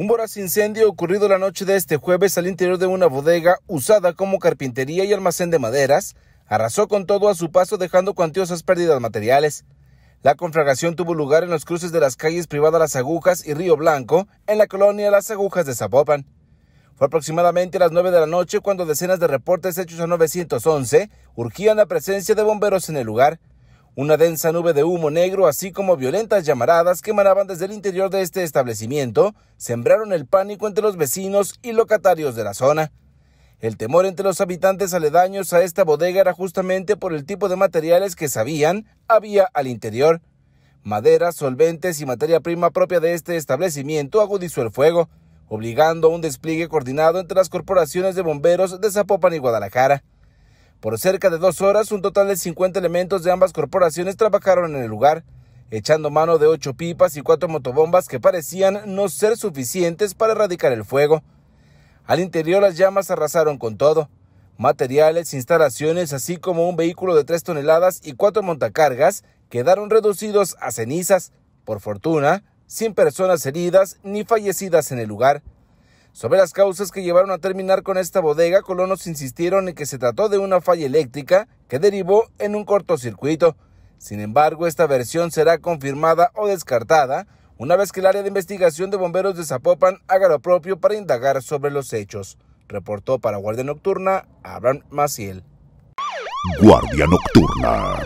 Un voraz incendio ocurrido la noche de este jueves al interior de una bodega usada como carpintería y almacén de maderas arrasó con todo a su paso dejando cuantiosas pérdidas materiales. La conflagración tuvo lugar en los cruces de las calles privadas Las Agujas y Río Blanco, en la colonia Las Agujas de Zapopan. Fue aproximadamente a las 9 de la noche cuando decenas de reportes hechos a 911 urgían la presencia de bomberos en el lugar. Una densa nube de humo negro, así como violentas llamaradas que emanaban desde el interior de este establecimiento, sembraron el pánico entre los vecinos y locatarios de la zona. El temor entre los habitantes aledaños a esta bodega era justamente por el tipo de materiales que sabían había al interior. Madera, solventes y materia prima propia de este establecimiento agudizó el fuego, obligando a un despliegue coordinado entre las corporaciones de bomberos de Zapopan y Guadalajara. Por cerca de dos horas, un total de 50 elementos de ambas corporaciones trabajaron en el lugar, echando mano de ocho pipas y cuatro motobombas que parecían no ser suficientes para erradicar el fuego. Al interior las llamas arrasaron con todo, materiales, instalaciones, así como un vehículo de tres toneladas y cuatro montacargas quedaron reducidos a cenizas, por fortuna, sin personas heridas ni fallecidas en el lugar. Sobre las causas que llevaron a terminar con esta bodega, colonos insistieron en que se trató de una falla eléctrica que derivó en un cortocircuito. Sin embargo, esta versión será confirmada o descartada una vez que el área de investigación de bomberos de Zapopan haga lo propio para indagar sobre los hechos. Reportó para Guardia Nocturna Abraham Maciel. Guardia Nocturna.